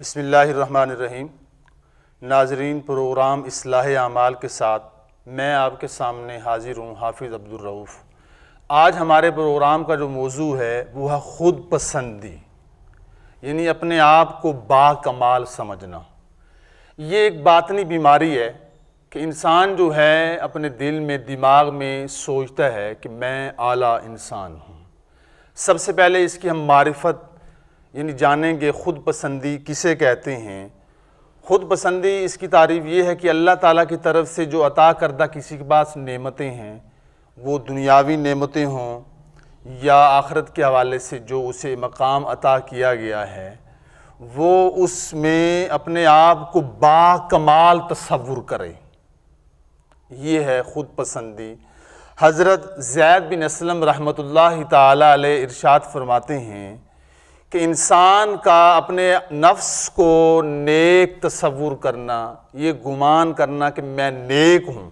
बसमीम नाजरीन प्रोग्राम असलाह अमाल के साथ मैं आपके सामने हाजिर हूँ हाफिज़ अब्दुलरऊफ़ आज हमारे प्रोग्राम का जो मौजू है वो है ख़ुद पसंदी यानी अपने आप को बामाल समझना ये एक बातनी बीमारी है कि इंसान जो है अपने दिल में दिमाग में सोचता है कि मैं आला इंसान हूँ सबसे पहले इसकी हम मारफत यानी जानेंगे खुद पसंदी किसे कहते हैं खुद पसंदी इसकी तारीफ ये है कि अल्लाह ताला की तरफ से जो अता करदा किसी के पास नेमतें हैं वो दुनियावी नेमतें हों या आखरत के हवाले से जो उसे मकाम अता किया गया है वो उसमें अपने आप को बामाल तस्वुर करे ये है ख़ुद पसंदी हज़रत जैद बिन असलम रहमत ला इरशाद फरमाते हैं कि इंसान का अपने नफ्स को नेक तस्वूर करना ये गुमान करना कि मैं नेक हूँ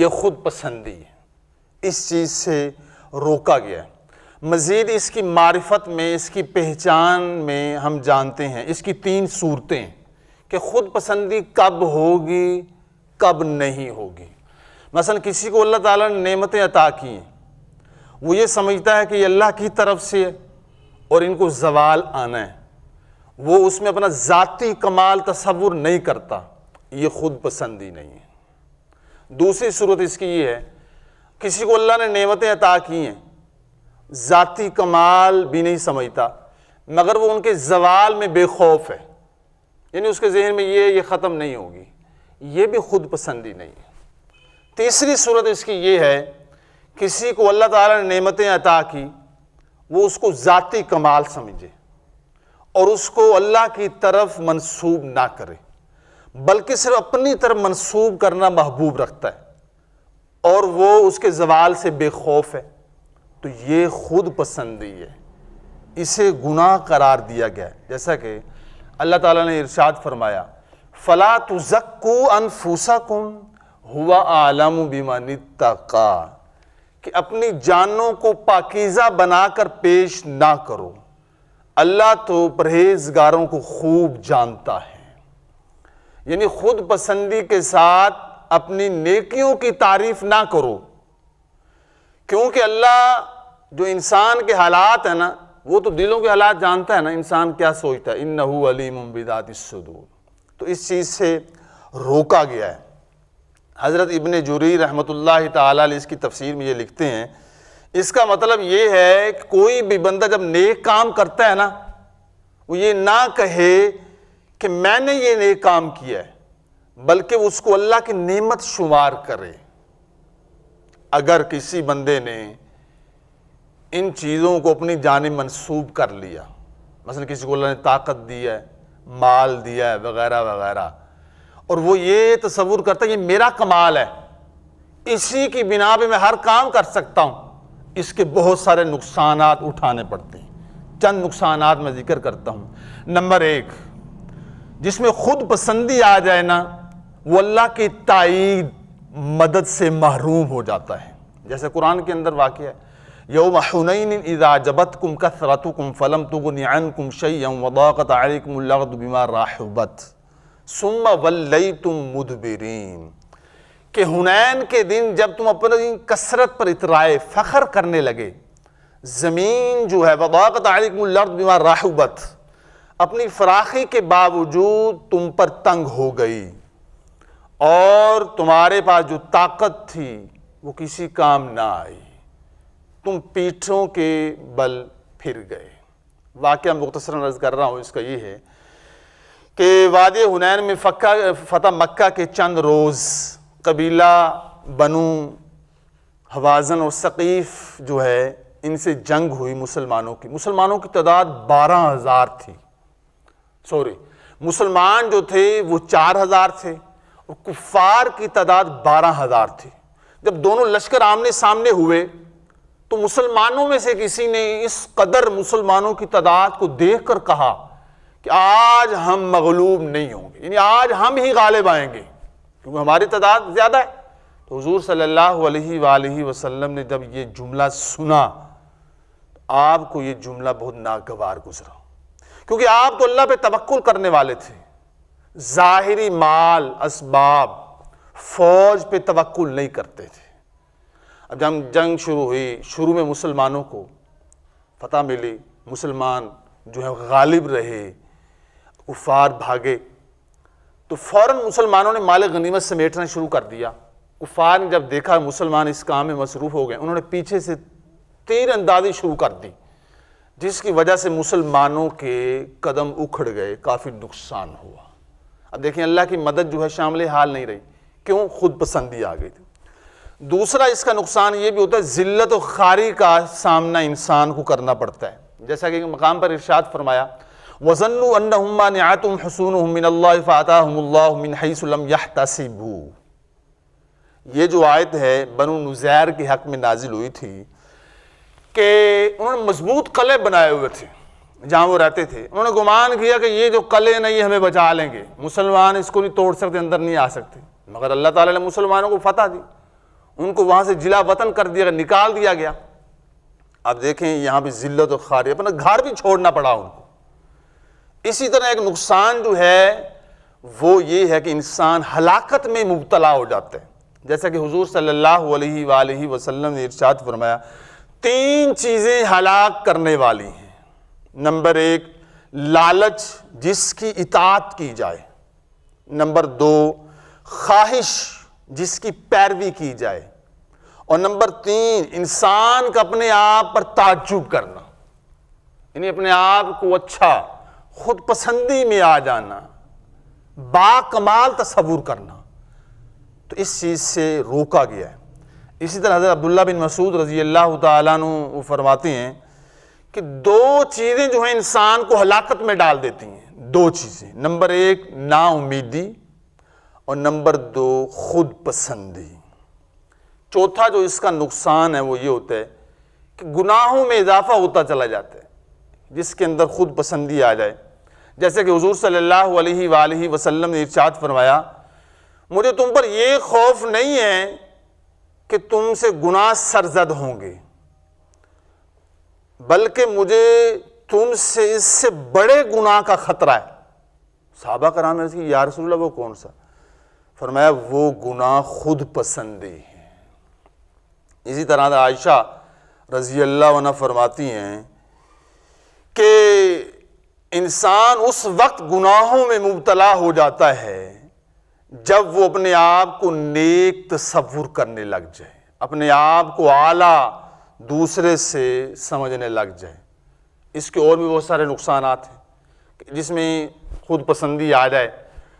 ये ख़ुद पसंदी है इस चीज़ से रोका गया है मज़ीद इसकी मारफत में इसकी पहचान में हम जानते हैं इसकी तीन सूरतें कि ख़ुद पसंदी कब होगी कब नहीं होगी मसलन किसी को अल्लाह ताला ने नेमतें अता की वो ये समझता है कि ये अल्लाह की तरफ से है और इनको जवाल आना है वो उसमें अपना ज़ाती कमाल तस्वुर नहीं करता ये खुद पसंद ही नहीं है दूसरी सूरत इसकी ये है किसी को अल्लाह ने नेमतें अता की हैं ज़ाती कमाल भी नहीं समझता मगर वो उनके जवाल में बेखौफ है यानी उसके जहन में ये ये ख़त्म नहीं होगी ये भी खुद पसंदी नहीं है तीसरी सूरत इसकी ये है किसी को अल्लाह ताला ने नेमतें अता की वो उसको ज़ाती कमाल समझे और उसको अल्लाह की तरफ मंसूब ना करे बल्कि सिर्फ अपनी तरफ मंसूब करना महबूब रखता है और वो उसके जवाल से बेखौफ है तो ये खुद पसंदी है इसे गुनाह करार दिया गया जैसा कि अल्लाह ताला ने इरशाद फरमाया फ़ला तुज़क् अनफूसा कुम हुआ आलम बिमानी तका कि अपनी जानों को पाकिज़ा बनाकर पेश ना करो अल्लाह तो परहेजगारों को खूब जानता है यानी खुद पसंदी के साथ अपनी नेकियों की तारीफ ना करो क्योंकि अल्लाह जो इंसान के हालात है ना वो तो दिलों के हालात जानता है ना इंसान क्या सोचता है इन नहू अली मुमबिदात तो इस चीज़ से रोका गया है हज़रत इबन जुरी रहमत इसकी तफसीर में ये लिखते हैं इसका मतलब ये है कि कोई भी बंदा जब नेक काम करता है ना वो ये ना कहे कि मैंने ये नेक काम किया है बल्कि उसको अल्लाह की नेमत शुमार करे अगर किसी बंदे ने इन चीज़ों को अपनी जान मनसूब कर लिया मसलन किसी को अल्लाह ने ताकत दी है माल दिया है वगैरह वगैरह और वो ये तस्वूर करता है ये मेरा कमाल है इसी की बिना पर मैं हर काम कर सकता हूँ इसके बहुत सारे नुकसान उठाने पड़ते हैं चंद नुकसान मैं जिक्र करता हूँ नंबर एक जिसमें खुद पसंदी आ जाए ना वो अल्लाह की तइद मदद से महरूम हो जाता है जैसे कुरान के अंदर वाक़ है महुन हनैन इजाजबत कुम कसरत कुम फलम तुगुन कुम शैम वदाकत आरिकम राहबत सुम्मा वल्लई तुम मुदबिरीन के हुनैन के दिन जब तुम अपनी कसरत पर इतराए फ़ख्र करने लगे ज़मीन जो है वदाकत आलिकमर्द बीमार राहबत अपनी फराखी के बावजूद तुम पर तंग हो गई और तुम्हारे पास जो ताकत थी वो किसी काम ना आई तुम पीठों के बल फिर गए वाक़ मुख्तसर अर्ज़ कर रहा हूँ इसका ये है कि वाद हुनैन में फ़क्का फ़तह मक्का के चंद रोज़ कबीला बनू हवाजन और सकीफ़ जो है इनसे जंग हुई मुसलमानों की मुसलमानों की तादाद बारह हज़ार थी सॉरी मुसलमान जो थे वो चार हज़ार थे और कुफार की तादाद बारह हज़ार थी जब दोनों लश्कर आमने सामने हुए तो मुसलमानों में से किसी ने इस कदर मुसलमानों की तादाद को देख कर कहा कि आज हम मगलूब नहीं होंगे यानी आज हम ही गालिब आएंगे क्योंकि हमारी तादाद ज़्यादा है तो हजूर सल्लल्लाहु अलैहि वसल्लम ने जब ये जुमला सुना तो आपको ये जुमला बहुत नागवार गुजरा क्योंकि आप तो अल्लाह पर तवक्ल करने वाले थे ज़ाहरी माल इसबाब फ़ौज पर तवक्ल नहीं करते थे अब जब जंग शुरू हुई शुरू में मुसलमानों को फतह मिली मुसलमान जो है गालिब रहे कुफार भागे तो फ़ौर मुसलमानों ने माल गनीमत समेटना शुरू कर दिया कुफार ने जब देखा मुसलमान इस काम में मसरूफ़ हो गए उन्होंने पीछे से तीर अंदाजी शुरू कर दी जिसकी वजह से मुसलमानों के कदम उखड़ गए काफ़ी नुकसान हुआ अब देखें अल्लाह की मदद जो है शामिल हाल नहीं रही क्यों खुद पसंदी आ गई थी दूसरा इसका नुकसान ये भी होता है जिल्लत और खारी का सामना इंसान को करना पड़ता है जैसा कि मकाम पर इर्शाद फरमाया वजनुमानतुम हसून तसिबू ये जो आयत है बनु नुजैर के हक में नाजिल हुई थी कि उन्होंने मजबूत कले बनाए हुए थे जहाँ वो रहते थे उन्होंने गुमान किया कि ये जो कले ना ये हमें बचा लेंगे मुसलमान इसको नहीं तोड़ सकते अंदर नहीं आ सकते मगर अल्लाह ताला ने मुसलमानों को फतह दी उनको वहाँ से जिला वतन कर दिया निकाल दिया गया अब देखें यहाँ भी जिल्लत और खारी अपना घर भी छोड़ना पड़ा उनको इसी तरह एक नुकसान जो है वो ये है कि इंसान हलाकत में मुबतला हो जाते हैं जैसा कि हुजूर सल्लल्लाहु अलैहि वसल्लम ने इरशाद फरमाया तीन चीज़ें हलाक करने वाली हैं नंबर एक लालच जिसकी इतात की जाए नंबर दो ख्वाहिश जिसकी पैरवी की जाए और नंबर तीन इंसान का अपने आप पर ताजुब करना यानी अपने आप को अच्छा खुद पसंदी में आ जाना बाकमाल तस्वूर करना तो इस चीज़ से रोका गया है इसी तरह हज़रत अब्दुल्ला बिन मसूद रजी अल्लाह तु फरमाते हैं कि दो चीज़ें जो हैं इंसान को हलाकत में डाल देती हैं दो चीज़ें नंबर एक नाउमीदी और नंबर दो खुद पसंदी चौथा जो इसका नुकसान है वो ये होता है कि गुनाहों में इजाफा होता चला जाता है जिसके अंदर खुद पसंदी आ जाए जैसे कि हजूर सल्ला वसलम ने इर्शाद फरमाया मुझे तुम पर यह खौफ नहीं है कि तुमसे गुनाह सरजद होंगे बल्कि मुझे तुमसे इससे बड़े गुनाह का ख़तरा है साबा कराम की रसूल वो कौन सा फरमाया वो गुनाह खुद पसंदी है इसी तरह आयशा रजी अल्लाह फरमाती हैं कि इंसान उस वक्त गुनाहों में मुबतला हो जाता है जब वो अपने आप को नेक तस्वुर करने लग जाए अपने आप को आला दूसरे से समझने लग जाए इसके और भी बहुत सारे नुकसान हैं जिसमें खुद पसंदी आ जाए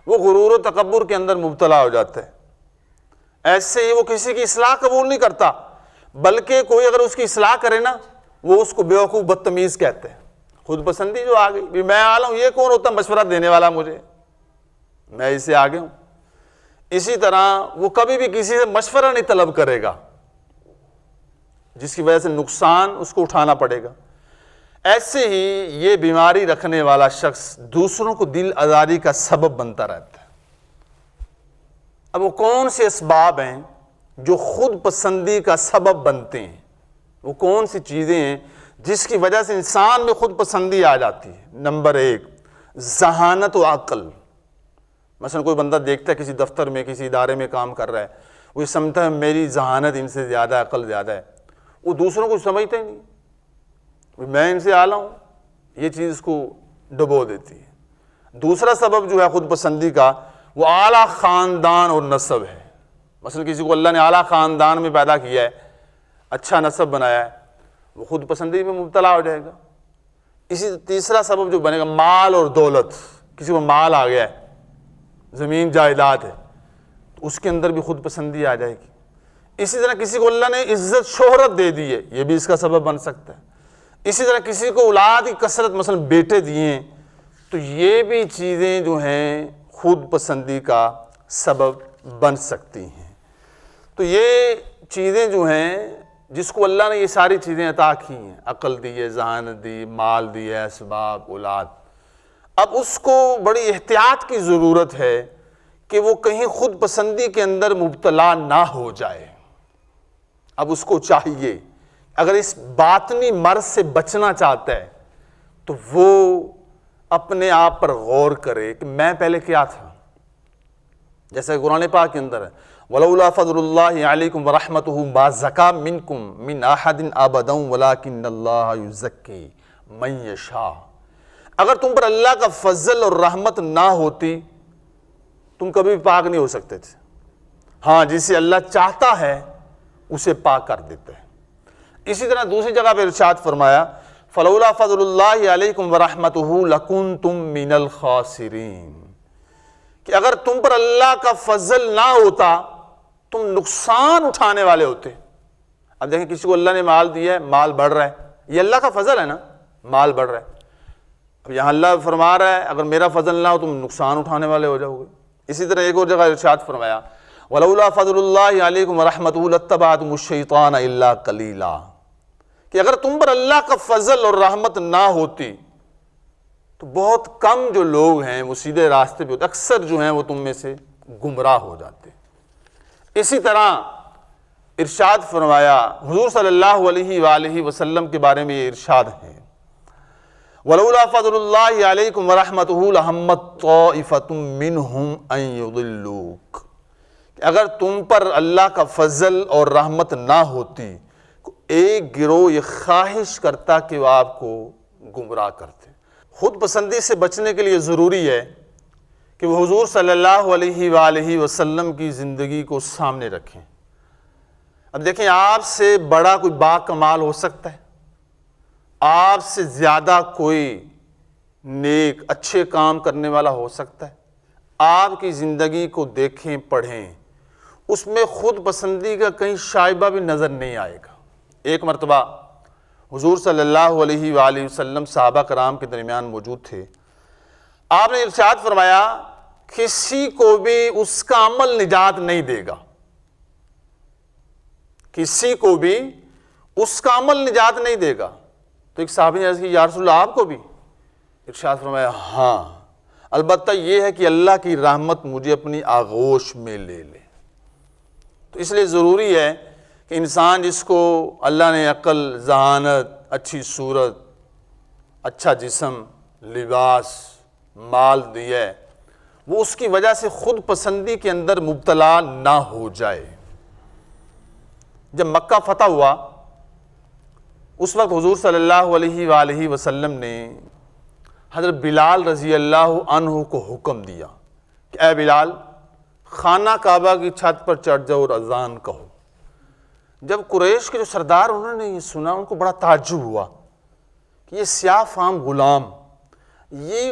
वो गुरूर तकबर के अंदर मुबतला हो जाता है ऐसे ही वो किसी की असलाह कबूल नहीं करता बल्कि कोई अगर उसकी असलाह करे ना वो उसको बेवकूफ़ बदतमीज़ कहते हैं खुद पसंदी जो आ गई भी मैं आ रहा हूं ये कौन होता मशवरा देने वाला मुझे मैं आ आगे हूं इसी तरह वो कभी भी किसी से मशवरा नहीं तलब करेगा जिसकी वजह से नुकसान उसको उठाना पड़ेगा ऐसे ही ये बीमारी रखने वाला शख्स दूसरों को दिल आज़ारी का सबब बनता रहता है अब वो कौन से इसबाब हैं जो खुद पसंदी का सबब बनते हैं वो कौन सी चीज़ें हैं जिसकी वजह से इंसान में खुद पसंदी आ जाती है नंबर एक जहानत व अकल मसलन कोई बंदा देखता है किसी दफ्तर में किसी इदारे में काम कर रहा है वो समझता है मेरी जहानत इनसे ज़्यादा अकल ज़्यादा है वो दूसरों को समझता ही नहीं मैं इनसे आला हूँ ये चीज़ उसको डुबो देती है दूसरा सबब जो है ख़ुद पसंदी का वो आला ख़ानदान और नस्ब है मसलन किसी को अल्लाह ने आला ख़ानदान में पैदा किया है अच्छा नस्ब बनाया है वो खुद पसंदी में मुबतला हो जाएगा इसी तीसरा सबब जो बनेगा माल और दौलत किसी को माल आ गया है ज़मीन जायदाद है तो उसके अंदर भी खुद पसंदी आ जाएगी इसी तरह किसी को अल्लाह ने इज्जत शोहरत दे दी है ये भी इसका सबब बन सकता है इसी तरह किसी को औलाद की कसरत मसलन बेटे दिए तो ये भी चीज़ें जो हैं खुद पसंदी का सबब बन सकती हैं तो ये चीज़ें जो हैं जिसको अल्लाह ने ये सारी चीज़ें अता की हैं अक़ल दी है जहान दी माल दी है इसबाब औलाद अब उसको बड़ी एहतियात की ज़रूरत है कि वो कहीं खुद पसंदी के अंदर मुबतला ना हो जाए अब उसको चाहिए अगर इस बातनी मर्ज से बचना चाहता है तो वो अपने आप पर गौर करे कि मैं पहले क्या था जैसे कुरान पाक के अंदर है वलौला बाज़का मिनकुम मिन आहदिन आबदम मैं शाह अगर तुम पर अल्लाह का फजल और रहमत ना होती तुम कभी भी पाक नहीं हो सकते थे हाँ जिसे अल्लाह चाहता है उसे पाक कर देते हैं इसी तरह दूसरी जगह पर इर्शाद फरमाया फ़लौला फ़ज़लम वरहमत लकुन तुम मिनल खासरीन कि अगर तुम पर अल्लाह का फजल ना होता तुम नुकसान उठाने वाले होते अब देखें किसी को अल्लाह ने माल दिया है माल बढ़ रहा है ये अल्लाह का फजल है ना माल बढ़ रहा है अब यहाँ अल्लाह फरमा रहा है अगर मेरा फजल ना हो तुम नुकसान उठाने वाले हो जाओगे इसी तरह एक और जगह इर्शाद फरमाया वलौला फ़जल्लाम रहमतबातम शैतान अल्ला कलीला कि अगर तुम पर अल्लाह का फजल और रहमत ना होती तो बहुत कम जो लोग हैं वो सीधे रास्ते पे होते अक्सर जो हैं वो तुम में से गुमराह हो जाते इसी तरह इरशाद फरमाया हुजूर सल्लल्लाहु अलैहि वसल्लम के बारे में ये इरशाद है वलूला फ़ज़लम वरहमतमतमिनक अगर तुम पर अल्लाह का फजल और रहमत ना होती तो एक गिरोह ये ख्वाहिश करता कि वह आपको गुमराह करते खुद पसंदी से बचने के लिए ज़रूरी है कि वह हजूर सल्ला वसलम की ज़िंदगी को सामने रखें अब देखें आपसे बड़ा कोई बा कमाल हो सकता है आपसे ज़्यादा कोई नेक अच्छे काम करने वाला हो सकता है आपकी ज़िंदगी को देखें पढ़ें उसमें ख़ुद पसंदी का कहीं शाइबा भी नज़र नहीं आएगा एक मरतबा हजूर सल्ला वसलम साहबा कराम के दरमियान मौजूद थे आपने इर्शाद फरमाया किसी को भी उसका अमल निजात नहीं देगा किसी को भी उसका अमल निजात नहीं देगा तो एक साहब ने यारसूल आपको भी इर्शाद फरमाया हाँ अलबत्त यह है कि अल्लाह की रहमत मुझे अपनी आगोश में ले ले तो इसलिए ज़रूरी है कि इंसान जिसको अल्लाह ने अकल जहानत अच्छी सूरत अच्छा जिसम लिबास माल दिया है वो उसकी वजह से खुद पसंदी के अंदर मुबतला ना हो जाए जब मक्का फतह हुआ उस वक्त हजूर सल्लल्लाहु अलैहि वसल्लम ने हज़रत बिलाल रज़ी अल्लाह अनहु को हुक्म दिया कि ए बिलाल खाना काबा की छत पर चढ़ जाओ और अजान कहो जब कुरैश के जो सरदार उन्होंने ये सुना उनको बड़ा ताजुब हुआ कि ये स्याह ग़ुलाम ये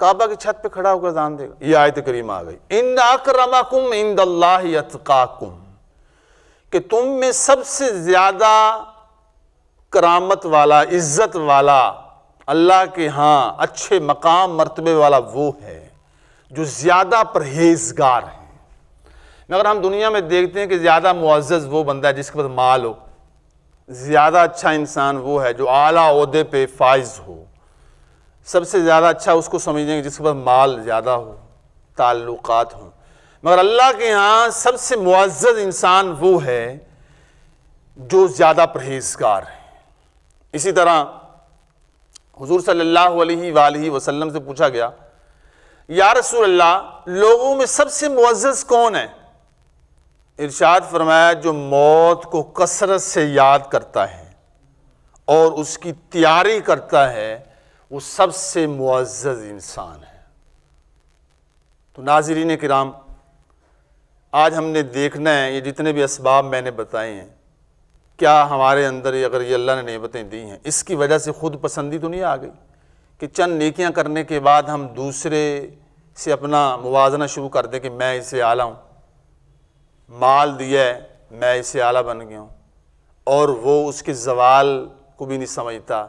काबा की छत पे खड़ा होकर जान देगा ये आयत करीम आ गई इन अक्रमकुम इंद अल्लाकुम कि तुम में सबसे ज़्यादा करामत वाला इज़्ज़त वाला अल्लाह के यहाँ अच्छे मकाम मरतबे वाला वो है जो ज़्यादा परहेजगार है मगर हम दुनिया में देखते हैं कि ज़्यादा मुआज़ वो बंदा है जिसके पास माल हो ज़्यादा अच्छा इंसान वो है जो आला अहदे पे फाइज हो सबसे ज़्यादा अच्छा उसको समझेंगे जिसके पास माल ज़्यादा हो ताल्लुक़ हों मगर अल्लाह के यहाँ सबसे मुआज़ इंसान वो है जो ज़्यादा परहेजगार है इसी तरह हजूर सल्ला वसलम से पूछा गया या रसूल अल्लाह लोगों में सबसे मुआज़ कौन है इरशाद फरमाया जो मौत को कसरत से याद करता है और उसकी तैयारी करता है वो सबसे मुआज़ इंसान है तो नाजरीन कराम आज हमने देखना है ये जितने भी इसबाब मैंने बताए हैं क्या हमारे अंदर ये अगर ये अल्लाह ने नियमतें दी हैं इसकी वजह से खुद पसंदी तो नहीं आ गई कि चंद नेकियां करने के बाद हम दूसरे से अपना मुवाजना शुरू कर दें कि मैं इसे आला हूँ माल दिया है मैं इसे आला बन गया हूँ और वो उसके जवाल को भी नहीं समझता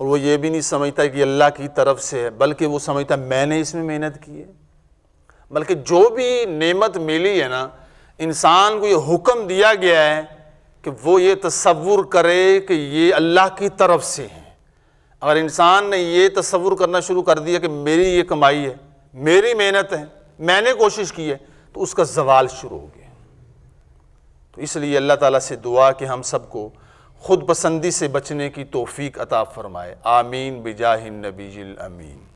और वो ये भी नहीं समझता कि अल्लाह की तरफ से है बल्कि वो समझता मैंने इसमें मेहनत की है बल्कि जो भी नेमत मिली है ना इंसान को ये हुक्म दिया गया है कि वो ये तस्वुर करे कि ये अल्लाह की तरफ से है अगर इंसान ने ये तस्वुर करना शुरू कर दिया कि मेरी ये कमाई है मेरी मेहनत है मैंने कोशिश की है तो उसका जवाल शुरू हो गया तो इसलिए अल्लाह ताला से दुआ कि हम सबको खुद पसंदी से बचने की तोफ़ी अता फ़रमाए आमीन बिजाहिन नबीजिल अमीन